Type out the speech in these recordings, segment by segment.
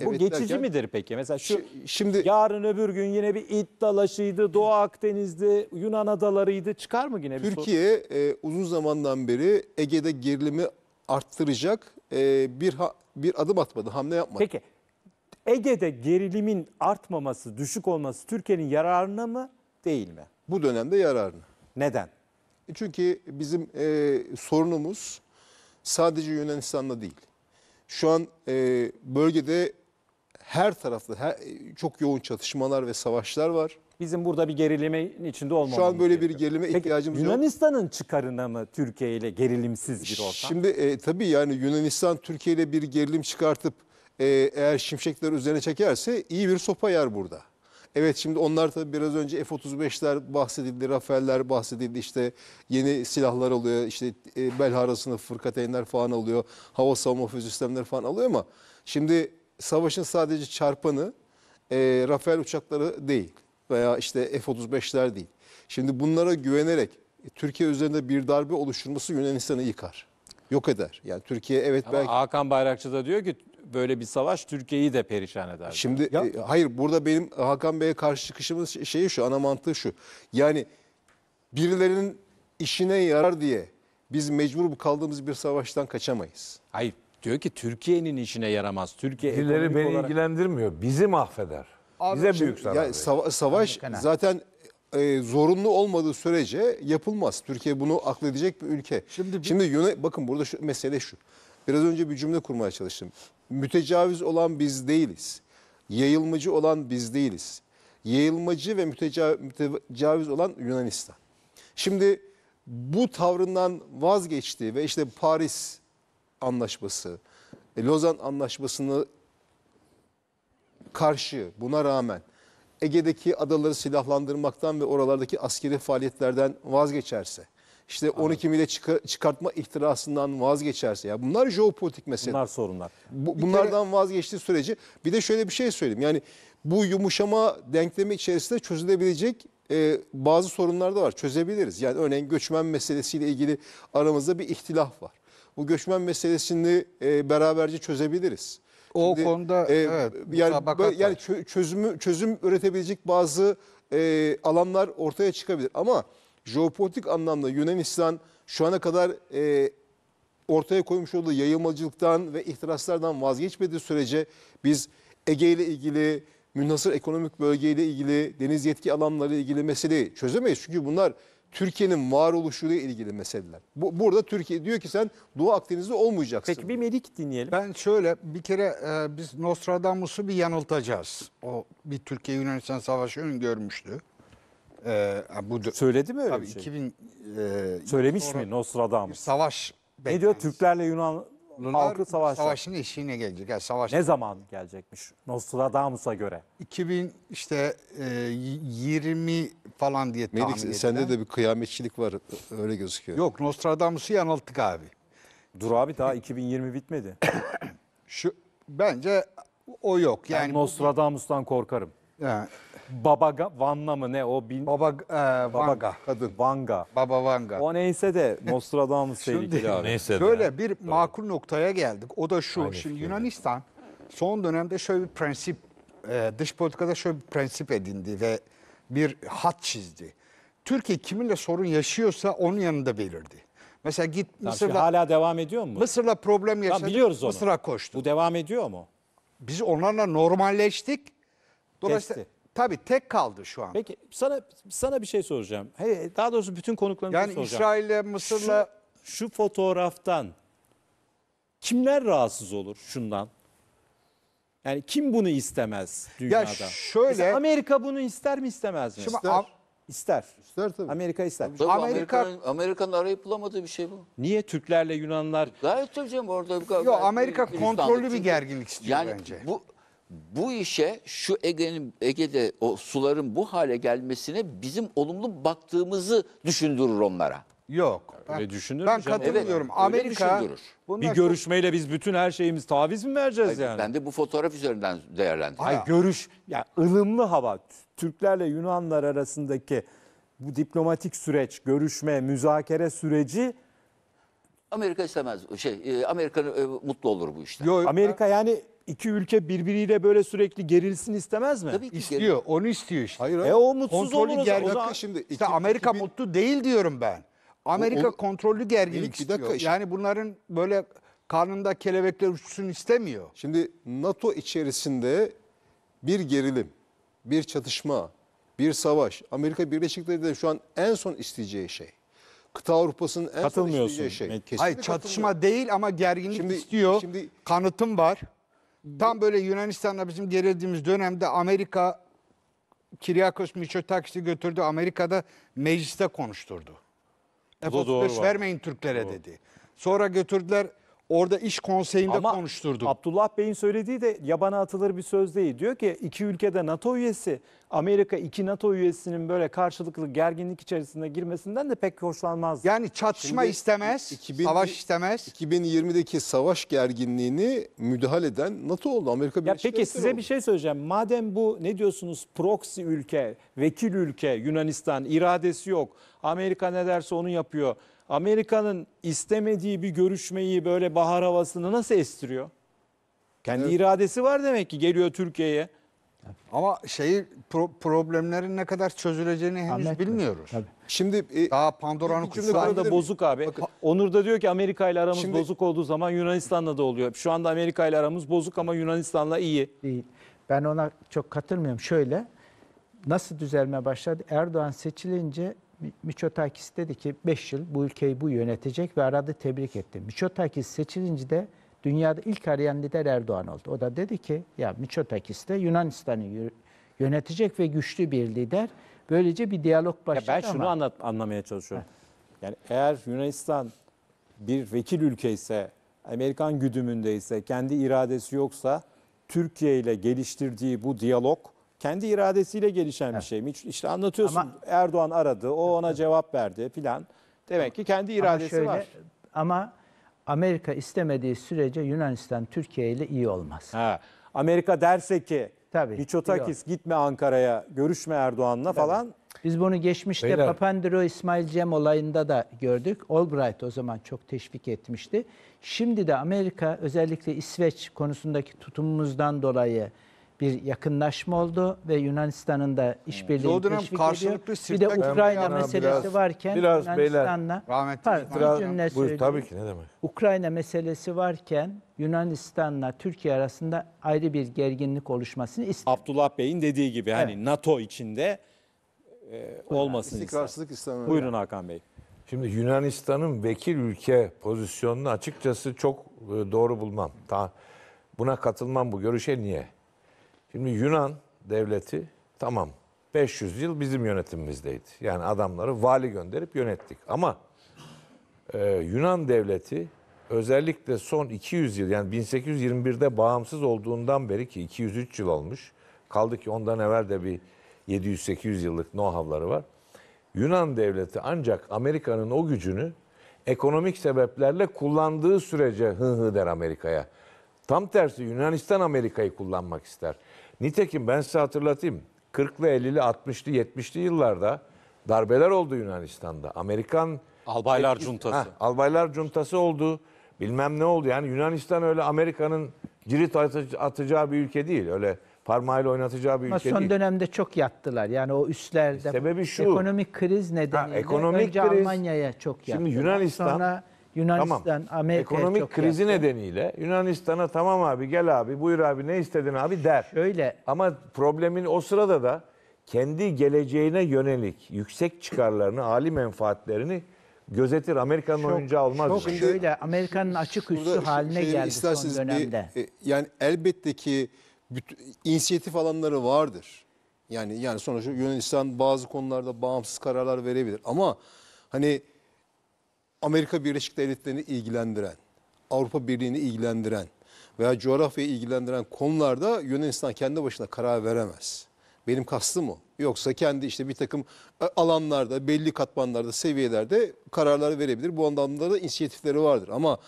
Bu evet geçici derken, midir peki? Mesela şu şimdi yarın öbür gün yine bir İt dalaşıydı, Doğu Akdeniz'di, Yunan adalarıydı. Çıkar mı yine bir Türkiye e, uzun zamandan beri Ege'de gerilimi arttıracak e, bir ha, bir adım atmadı, hamle yapmadı. Peki Ege'de gerilimin artmaması, düşük olması Türkiye'nin yararına mı değil mi? Bu dönemde yararına. Neden? E, çünkü bizim e, sorunumuz sadece Yunanistan'da değil. Şu an e, bölgede her taraflı, her, çok yoğun çatışmalar ve savaşlar var. Bizim burada bir gerilimin içinde olmamız Şu an böyle bir gerilime Peki, ihtiyacımız Yunanistan'ın yok. Yunanistan'ın çıkarına mı Türkiye ile gerilimsiz bir ortam? Şimdi e, tabii yani Yunanistan Türkiye ile bir gerilim çıkartıp e, eğer şimşekler üzerine çekerse iyi bir sopa yer burada. Evet şimdi onlar tabii biraz önce F-35'ler bahsedildi, Rafael'ler bahsedildi. işte yeni silahlar alıyor, işte e, Belhara sınıfı fırkateynler falan alıyor, hava savunma füze sistemleri falan alıyor ama şimdi savaşın sadece çarpanı e, Rafael uçakları değil veya işte F-35'ler değil. Şimdi bunlara güvenerek Türkiye üzerinde bir darbe oluşturması Yunanistan'ı yıkar. Yok eder. Yani Türkiye evet Ama belki... Hakan Bayrakçı da diyor ki böyle bir savaş Türkiye'yi de perişan eder. Şimdi ya. e, hayır burada benim Hakan Bey'e karşı çıkışımız şeyi şu ana mantığı şu. Yani birilerinin işine yarar diye biz mecbur kaldığımız bir savaştan kaçamayız. Hayır Diyor ki Türkiye'nin işine yaramaz. Türkiye Birileri beni olarak... ilgilendirmiyor. Bizi mahveder. Abi, Bize büyük zarar. Ya, sava- savaş zaten e, zorunlu olmadığı sürece yapılmaz. Türkiye bunu akledecek bir ülke. Şimdi, bir... Şimdi yöne bakın burada şu mesele şu. Biraz önce bir cümle kurmaya çalıştım. Mütecaviz olan biz değiliz. Yayılmacı olan biz değiliz. Yayılmacı ve mütecaviz, mütecaviz olan Yunanistan. Şimdi bu tavrından vazgeçti ve işte Paris Anlaşması, e, Lozan Anlaşması'nı karşı buna rağmen Ege'deki adaları silahlandırmaktan ve oralardaki askeri faaliyetlerden vazgeçerse, işte 12 mile çıkartma ihtirasından vazgeçerse ya bunlar jeopolitik mesele. Bunlar sorunlar. Bu, bunlardan kere... vazgeçtiği süreci bir de şöyle bir şey söyleyeyim. Yani bu yumuşama denklemi içerisinde çözülebilecek e, bazı sorunlar da var. Çözebiliriz. Yani örneğin göçmen meselesiyle ilgili aramızda bir ihtilaf var bu göçmen meselesini e, beraberce çözebiliriz. O Şimdi, konuda e, evet, yani, yani çözümü çözüm üretebilecek bazı e, alanlar ortaya çıkabilir ama jeopolitik anlamda Yunanistan şu ana kadar e, ortaya koymuş olduğu yayılmacılıktan ve ihtiraslardan vazgeçmediği sürece biz Ege ile ilgili, münhasır ekonomik bölgeyle ilgili, deniz yetki alanları ile ilgili meseleyi çözemeyiz. Çünkü bunlar Türkiye'nin varoluşuyla ilgili meseleler. Bu, burada Türkiye diyor ki sen Doğu Akdeniz'de olmayacaksın. Peki bir medik dinleyelim. Ben şöyle bir kere e, biz Nostradamus'u bir yanıltacağız. O bir Türkiye-Yunanistan savaşı öngörmüştü. E, e, bu, Söyledi mi öyle tabii bir şey? 2000, e, Söylemiş sonra mi Nostradamus? bir savaş Ne diyor Türklerle Yunan Lunar halkı savaşacak. savaşın eşiğine gelecek. Yani savaş Ne zaman gelecekmiş Nostradamus'a göre? 2000 işte e, 20 falan diye tahmin Melik edilen. sende de bir kıyametçilik var öyle gözüküyor. Yok Nostradamus'u yanılttık abi. Dur abi daha 2020 bitmedi. Şu bence o yok. Yani, Ben Nostradamus'tan korkarım. yani Babaga Van'la mı ne o bin Baba, e, Van, Babaga. kadın. Vanga. Baba Vanga. O neyse de Nostradamus tehlikeli abi. Neyse de. Böyle bir makul noktaya geldik. O da şu. Aynı şimdi Yunanistan son dönemde şöyle bir prensip, e, dış politikada şöyle bir prensip edindi ve bir hat çizdi. Türkiye kiminle sorun yaşıyorsa onun yanında belirdi. Mesela git Tamam, Mısır'la hala devam ediyor mu? Mısır'la problem yaşadık. biliyoruz onu. Mısır'a koştu. Bu devam ediyor mu? Biz onlarla normalleştik. Dolayısıyla Kesti. Tabii tek kaldı şu an. Peki sana sana bir şey soracağım. Hey, daha doğrusu bütün konuklarımıza yani şey soracağım. Yani İsrail'le Mısır'la şu, şu fotoğraftan kimler rahatsız olur şundan? Yani kim bunu istemez dünyada? Ya şöyle Mesela Amerika bunu ister mi istemez mi? Şimdi ister. ister. İster tabii. Amerika ister. Tabii Amerika Amerika'nın Amerika arayıp bulamadığı bir şey bu. Niye Türklerle Yunanlar? Gayet tabii canım orada. Yok Amerika kontrollü bir gerginlik istiyor yani, bence. Bu bu işe şu Ege'nin Ege'de o suların bu hale gelmesine bizim olumlu baktığımızı düşündürür onlara. Yok. Öyle düşünür Ben mü katılmıyorum. Evet, Amerika Bir görüşmeyle biz bütün her şeyimiz taviz mi vereceğiz yani? Ben de bu fotoğraf üzerinden değerlendiriyorum. Ay görüş ya ılımlı hava Türklerle Yunanlar arasındaki bu diplomatik süreç, görüşme, müzakere süreci Amerika istemez. Şey, e, Amerika e, mutlu olur bu işte. Yo- Amerika yani iki ülke birbiriyle böyle sürekli gerilsin istemez mi? Tabii ki İstiyor. gerek- Onu istiyor işte. Hayır, E o mutsuz Kontrolü olunuz. O zaman- şimdi. İşte iki- Amerika iki bin- mutlu değil diyorum ben. Amerika O- o- kontrollü gerginlik Bir dakika istiyor. işte. Yani bunların böyle karnında kelebekler uçsun istemiyor. Şimdi NATO içerisinde bir gerilim, bir çatışma, bir savaş. Amerika Birleşik Devletleri şu an en son isteyeceği şey. Kıta Avrupa'sının en son Katılmıyorsun isteyeceği şey. Metin. Hayır çatışma değil ama gerginlik Şimdi- istiyor. şimdi- Kanıtım var. Tam böyle Yunanistan'la bizim gerildiğimiz dönemde Amerika Kiriakos Mitsotakis'i götürdü. Amerika'da mecliste konuşturdu. Efos doğru vermeyin Türklere dedi. Sonra götürdüler Orada iş konseyinde Ama konuşturduk. Abdullah Bey'in söylediği de yabana atılır bir söz değil. Diyor ki iki ülkede NATO üyesi, Amerika iki NATO üyesinin böyle karşılıklı gerginlik içerisinde girmesinden de pek hoşlanmaz. Yani çatışma Şimdi istemez, 2000 savaş istemez. 2020'deki savaş gerginliğini müdahale eden NATO oldu. Amerika Ya Birleşik peki size oldu. bir şey söyleyeceğim. Madem bu ne diyorsunuz proxy ülke, vekil ülke Yunanistan iradesi yok. Amerika ne derse onu yapıyor. Amerika'nın istemediği bir görüşmeyi böyle bahar havasını nasıl estiriyor? Kendi evet. iradesi var demek ki geliyor Türkiye'ye. Ama şeyi pro problemlerin ne kadar çözüleceğini henüz Anladım. bilmiyoruz. Tabii. Şimdi e, daha Pandora'nın kutusu da bozuk abi. Bakın. Onur da diyor ki Amerika ile aramız Şimdi, bozuk olduğu zaman Yunanistan'la da oluyor. Şu anda Amerika ile aramız bozuk ama Yunanistan'la iyi. Değil. Ben ona çok katılmıyorum. Şöyle nasıl düzelme başladı? Erdoğan seçilince Miçotakis dedi ki 5 yıl bu ülkeyi bu yönetecek ve aradı tebrik etti. Miçotakis seçilince de dünyada ilk arayan lider Erdoğan oldu. O da dedi ki ya Miçotakis de Yunanistan'ı yönetecek ve güçlü bir lider. Böylece bir diyalog başladı ya Ben şunu ama... anlat, anlamaya çalışıyorum. Yani eğer Yunanistan bir vekil ülke ise, Amerikan güdümünde ise, kendi iradesi yoksa Türkiye ile geliştirdiği bu diyalog kendi iradesiyle gelişen evet. bir şey mi? İşte anlatıyorsun ama, Erdoğan aradı, o ona cevap verdi filan. Demek ki kendi iradesi ama şöyle, var. Ama Amerika istemediği sürece Yunanistan Türkiye ile iyi olmaz. Ha. Amerika derse ki Tabii, Miçotakis gitme Ankara'ya, görüşme Erdoğan'la falan. Biz bunu geçmişte Beyler. Papandreou İsmail Cem olayında da gördük. Albright o zaman çok teşvik etmişti. Şimdi de Amerika özellikle İsveç konusundaki tutumumuzdan dolayı bir yakınlaşma oldu ve Yunanistan'ın da hmm. işbirliği evet. teşvik ediyor. Bir de Ukrayna meselesi biraz, varken biraz Yunanistan'la biraz, buyur, tabii ki ne demek. Ukrayna meselesi varken Yunanistan'la Türkiye arasında ayrı bir gerginlik oluşmasını istiyor. Abdullah Bey'in dediği gibi evet. hani NATO içinde e, olmasını istikrarsızlık istemiyor. Buyurun Hakan Bey. Şimdi Yunanistan'ın vekil ülke pozisyonunu açıkçası çok e, doğru bulmam. Daha buna katılmam bu görüşe niye? Şimdi Yunan devleti tamam 500 yıl bizim yönetimimizdeydi. Yani adamları vali gönderip yönettik. Ama e, Yunan devleti özellikle son 200 yıl yani 1821'de bağımsız olduğundan beri ki 203 yıl olmuş. Kaldı ki ondan evvel de bir 700-800 yıllık nohavları var. Yunan devleti ancak Amerika'nın o gücünü ekonomik sebeplerle kullandığı sürece hı hı der Amerika'ya. Tam tersi Yunanistan Amerika'yı kullanmak ister. Nitekim ben size hatırlatayım. 40'lı, 50'li, 60'lı, 70'li yıllarda darbeler oldu Yunanistan'da. Amerikan Albaylar etkisi, cuntası. Heh, albaylar cuntası oldu. Bilmem ne oldu. Yani Yunanistan öyle Amerika'nın cirit atacağı bir ülke değil. Öyle parmağıyla oynatacağı bir Ama ülke son değil. dönemde çok yattılar. Yani o üstlerde. E, sebebi şu. Ekonomik kriz nedeniyle ha, ekonomik önce kriz, Almanya'ya çok yattılar. Şimdi Yunanistan Sonra Yunanistan, tamam. Amerika Ekonomik krizi yaptı. nedeniyle Yunanistan'a tamam abi gel abi buyur abi ne istedin abi der. Şöyle. Ama problemin o sırada da kendi geleceğine yönelik yüksek çıkarlarını, ali menfaatlerini gözetir. Amerika'nın çok, oyuncağı olmaz. Çok yani. şöyle Amerika'nın açık üstü haline şey geldi son dönemde. Bir, e, yani elbette ki inisiyatif alanları vardır. Yani yani sonuçta Yunanistan bazı konularda bağımsız kararlar verebilir ama hani Amerika Birleşik Devletleri'ni ilgilendiren, Avrupa Birliği'ni ilgilendiren veya coğrafyayı ilgilendiren konularda Yunanistan kendi başına karar veremez. Benim kastım o. Yoksa kendi işte bir takım e, alanlarda, belli katmanlarda, seviyelerde kararlar verebilir. Bu anlamda da inisiyatifleri vardır. Ama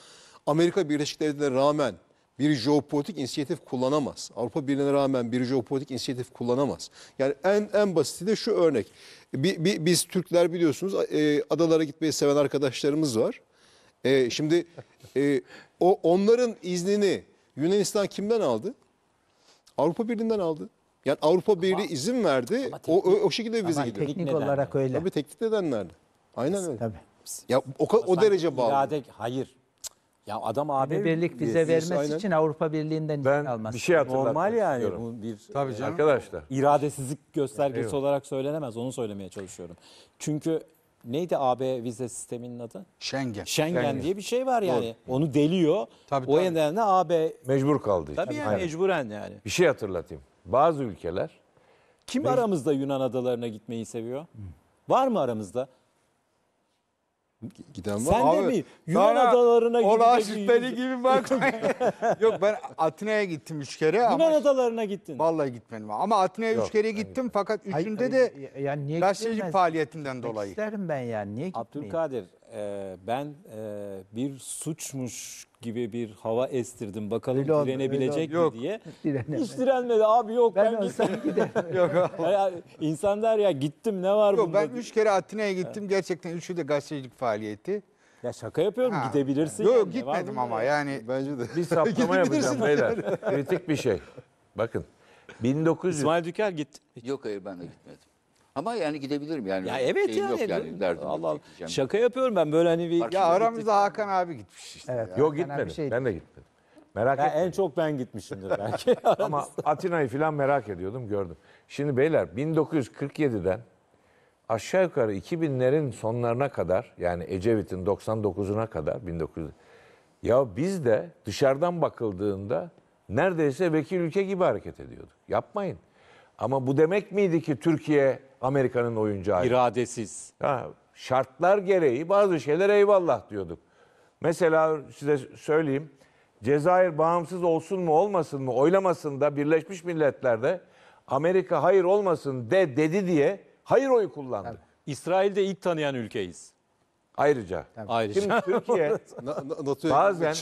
Amerika Birleşik Devletleri'ne rağmen bir jeopolitik inisiyatif kullanamaz. Avrupa Birliği'ne rağmen bir jeopolitik inisiyatif kullanamaz. Yani en en basiti de şu örnek bi, bi, biz Türkler biliyorsunuz e, adalara gitmeyi seven arkadaşlarımız var. E, şimdi e, o onların iznini Yunanistan kimden aldı? Avrupa Birliği'nden aldı. Yani Avrupa Birliği izin verdi. Ama teknik, o, o, şekilde vize gidiyor. Teknik olarak öyle. Tabii teknik nedenlerdi. Aynen öyle. Tabii. Ya o, o derece bağlı. İrade, hayır. Ya adam hani AB birlik vize vermesi aynen. için Avrupa Birliği'nden ben izin alması. Bir şey Normal yani istiyorum. bu bir Tabii e, canım. arkadaşlar. iradesizlik göstergesi evet. olarak söylenemez. Onu söylemeye çalışıyorum. Çünkü neydi AB vize sisteminin adı? Schengen. Schengen, Schengen. diye bir şey var yani. Doğru. Onu deliyor. Tabii, o tabii. nedenle AB mecbur kaldı. Tabii yani aynen. mecburen yani. Bir şey hatırlatayım. Bazı ülkeler kim Mec... aramızda Yunan adalarına gitmeyi seviyor? Hı. Var mı aramızda? Giden var. Sen Abi, de mi? Yunan sonra adalarına Ola beni gibi bak. Yok ben Atina'ya gittim üç kere. Yunan ama adalarına gittin. Vallahi gitmedim. Ama Atina'ya üç kere ben gittim fakat üçünde de yani niye gazeteci faaliyetinden dolayı. İsterim ben yani. Niye gitmeyeyim? Abdülkadir e, ben e, bir suçmuş gibi bir hava estirdim. Bakalım öyle direnebilecek öyle mi diye. Direnemez. Hiç direnmedi abi yok ben, ben gittim. yok yani insan der ya gittim ne var yok, bunda? Ben üç kere Atina'ya gittim. Gerçekten üçü de gazetecilik faaliyeti. Ya şaka yapıyorum ha. gidebilirsin. Yok yani. gitmedim ama ya. yani. Bence de. Bir saptama yapacağım beyler. Kritik bir şey. Bakın 1900... İsmail Düker gitti. Yok hayır ben de gitmedim. Ama yani gidebilirim yani. Ya evet yani. Yok yani derdim Allah Allah. Şaka yapıyorum ben böyle hani bir... Ya aramızda Hakan abi gitmiş işte. Evet. Yok gitmedim. Şey... Ben de gitmedim. Merak ya En çok ben gitmişimdir belki. Ama Atina'yı falan merak ediyordum gördüm. Şimdi beyler 1947'den aşağı yukarı 2000'lerin sonlarına kadar yani Ecevit'in 99'una kadar 1900 ya biz de dışarıdan bakıldığında neredeyse vekil ülke gibi hareket ediyorduk. Yapmayın. Ama bu demek miydi ki Türkiye Amerika'nın oyuncağı? İradesiz. Ha, şartlar gereği bazı şeyler eyvallah diyorduk. Mesela size söyleyeyim. Cezayir bağımsız olsun mu olmasın mı oylamasında Birleşmiş Milletler'de Amerika hayır olmasın de dedi diye hayır oyu kullandı. Tabii. İsrail'de ilk tanıyan ülkeyiz. Ayrıca. Ayrıca. Şimdi Türkiye bazen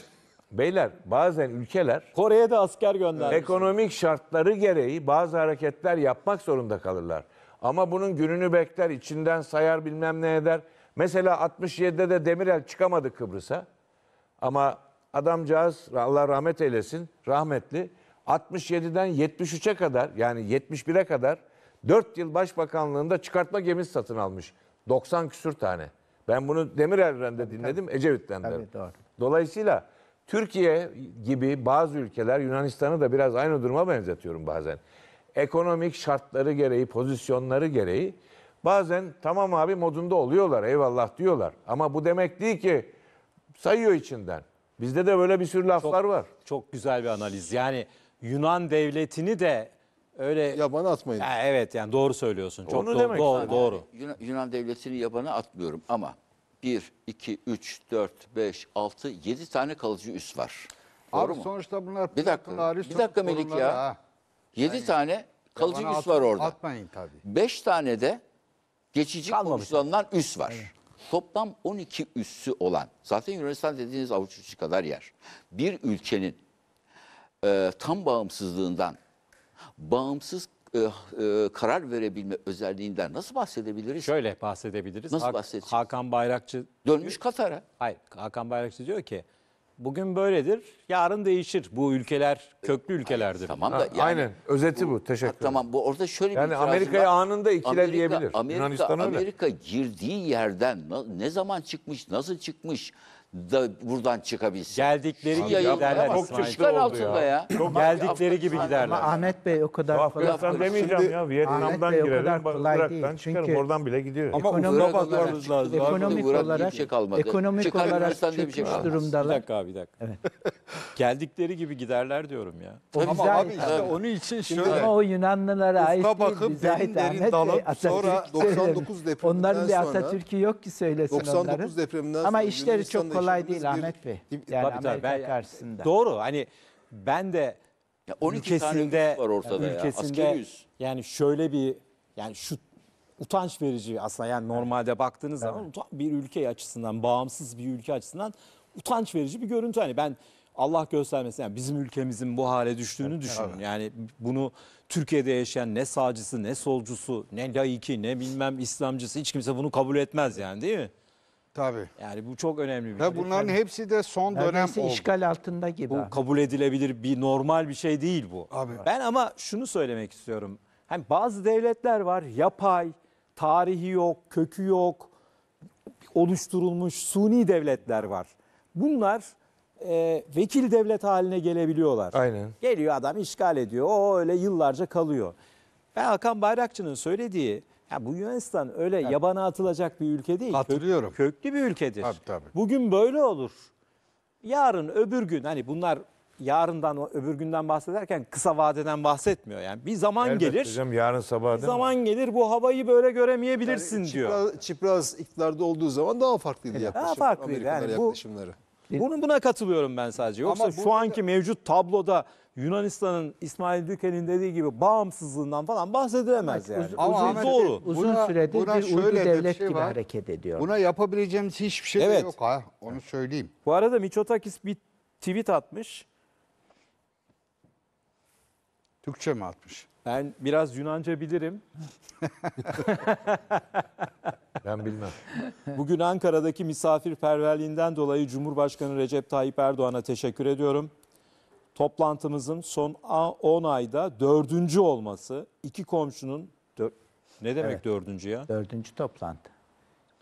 Beyler bazen ülkeler Kore'ye de asker göndermiş. ekonomik şartları gereği bazı hareketler yapmak zorunda kalırlar. Ama bunun gününü bekler, içinden sayar bilmem ne eder. Mesela 67'de de Demirel çıkamadı Kıbrıs'a. Ama adamcağız Allah rahmet eylesin rahmetli 67'den 73'e kadar yani 71'e kadar 4 yıl başbakanlığında çıkartma gemisi satın almış. 90 küsür tane. Ben bunu Demirel'den de dinledim, Ecevit'ten de. Tabii, Dolayısıyla Türkiye gibi bazı ülkeler Yunanistan'ı da biraz aynı duruma benzetiyorum bazen. Ekonomik şartları gereği, pozisyonları gereği bazen tamam abi modunda oluyorlar eyvallah diyorlar. Ama bu demek değil ki sayıyor içinden. Bizde de böyle bir sürü laflar çok, var. Çok güzel bir analiz. Yani Yunan devletini de öyle yabana atmayın. Ya evet yani doğru söylüyorsun. Çok Onu do- demek. Do- yani doğru. Yunan, devletini yabana atmıyorum ama 1, 2, 3, 4, 5, 6, 7 tane kalıcı üs var. Abi Doğru mu? sonuçta bunlar Bir dakika, bir dakika Melik ya. ha. 7 tane kalıcı üs at- var orada. Atmayın tabii. 5 tane de geçici Kalmamış. üs var. Toplam 12 üssü olan, zaten Yunanistan dediğiniz avuç içi kadar yer. Bir ülkenin e, tam bağımsızlığından bağımsız e, e, karar verebilme özelliğinden nasıl bahsedebiliriz? Şöyle bahsedebiliriz. Nasıl bahsedeceğiz? Hakan Bayrakçı Dönmüş Katar'a. Hayır, Hakan Bayrakçı diyor ki bugün böyledir, yarın değişir. Bu ülkeler köklü ülkelerdir. Tamam da Ha, yani aynen. Özeti bu. Teşekkür ederim. Tamam bu orada şöyle Yani bir itirazım Amerika'ya anında ikile diyebilir. Amerika, Amerika girdiği yerden ne zaman çıkmış, nasıl çıkmış, da buradan çıkabilsin. Geldikleri gibi giderler çok İsmail. çıkan altında ya. ya. Geldikleri gibi Ama giderler. Ahmet Bey o kadar kolay. Afganistan demeyeceğim Şimdi- ya. Ahmet Vietnam'dan Bey o kadar girelim. kolay Irak'tan değil. çıkarım. Çünkü- Oradan bile gidiyor. Ama Ekonomik Irak'a da- lazım. Ekonomik Irak olarak bir şey kalmadı. ekonomik Çıkar olarak Yunanistan şey çıkmış Bir dakika abi bir dakika. Geldikleri gibi giderler diyorum ya. O Ama bize abi işte onun için şöyle. Ama o Yunanlılara ait Ufka değil. bakıp derin dalıp sonra 99 depreminden Onların bir sonra- Atatürk'ü yok ki söylesin onların. 99 depreminden Ama işleri çok Yunanistan'da kolay değil Ahmet Bey. Yani tabii, Amerika tabii. Ben, karşısında. Doğru hani ben de ya 12 ülkesinde, tane var ortada ülkesinde, ya. Askeri yüz. Yani şöyle bir yani şu utanç verici aslında yani normalde evet. baktığınız evet. zaman bir ülke açısından bağımsız bir ülke açısından utanç verici bir görüntü. Hani ben Allah göstermesin yani bizim ülkemizin bu hale düştüğünü evet, düşünün. Evet. Yani bunu Türkiye'de yaşayan ne sağcısı ne solcusu ne laiki ne bilmem İslamcısı hiç kimse bunu kabul etmez yani değil mi? Tabii. Yani bu çok önemli bir Tabii şey. bunların hepsi de son dönem oldu. işgal altında gibi. Bu abi. kabul edilebilir bir normal bir şey değil bu. Abi. Ben ama şunu söylemek istiyorum. Hani bazı devletler var yapay, tarihi yok, kökü yok, oluşturulmuş suni devletler var. Bunlar e, vekil devlet haline gelebiliyorlar. Aynen. Geliyor adam işgal ediyor. O öyle yıllarca kalıyor. Ben Hakan Bayrakçı'nın söylediği ya bu Yunanistan öyle evet. yabana atılacak bir ülke değil. Hatırlıyorum. Kök, köklü bir ülkedir. Tabii, tabii. Bugün böyle olur. Yarın öbür gün hani bunlar yarından öbür günden bahsederken kısa vadeden bahsetmiyor yani. Bir zaman Elbette gelir. Hocam, yarın sabah bir zaman mi? gelir bu havayı böyle göremeyebilirsin yani, diyor. Çipraz, Çipraz iktidarda olduğu zaman daha farklıydı yaklaşım. Daha farklıydı. Amerikalar yani bu, yaklaşımları. Bunun buna katılıyorum ben sadece. Yoksa Ama şu anki mevcut tabloda Yunanistan'ın İsmail Dükel'in dediği gibi bağımsızlığından falan bahsedilemez yani. Uzun, Ama Ahmet, doğru. Uzun buna, süredir buna bir şöyle uydu bir devlet şey gibi var. hareket ediyor. Buna yapabileceğimiz hiçbir şey evet. yok ha. Onu söyleyeyim. Bu arada Miçotakis bir tweet atmış. Türkçe mi atmış? Ben biraz Yunanca bilirim. ben bilmem. Bugün Ankara'daki misafirperverliğinden dolayı Cumhurbaşkanı Recep Tayyip Erdoğan'a teşekkür ediyorum. Toplantımızın son 10 ayda dördüncü olması, iki komşunun... Dör... Ne demek evet, dördüncü ya? Dördüncü toplantı.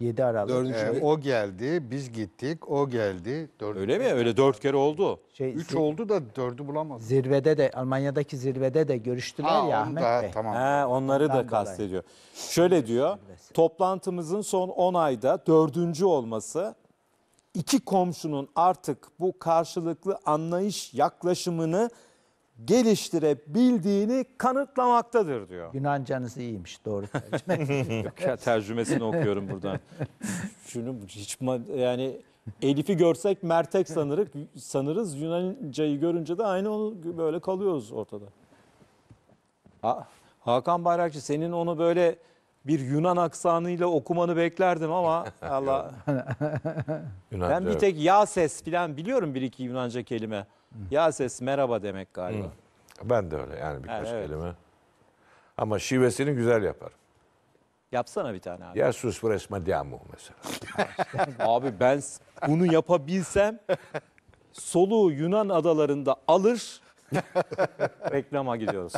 7 Aralık. Dördüncü Ee, o geldi, biz gittik, o geldi. Dördüncü. Öyle mi? Öyle dört kere oldu. Şey, Üç oldu da dördü bulamadık. Zirvede de Almanya'daki zirvede de görüştüler Ha, ya Ahmet da- Bey. tamam. He, onları da dolayı. kastediyor. Şöyle diyor, toplantımızın son 10 ayda dördüncü olması iki komşunun artık bu karşılıklı anlayış yaklaşımını geliştirebildiğini kanıtlamaktadır diyor. Yunancanız iyiymiş doğru tercüme. ya, tercümesini okuyorum buradan. Şunu hiç yani Elif'i görsek mertek sanırız, sanırız Yunancayı görünce de aynı onu böyle kalıyoruz ortada. Ha, Hakan Bayrakçı senin onu böyle bir Yunan aksanıyla okumanı beklerdim ama Allah. ben bir tek ya ses falan biliyorum bir iki Yunanca kelime. Ya ses merhaba demek galiba. Ben de öyle yani birkaç Evet. kelime. Ama şivesini güzel yapar. Yapsana bir tane abi. Ya sus bu resme diamu mesela. Abi ben bunu yapabilsem soluğu Yunan adalarında alır reklama gidiyoruz.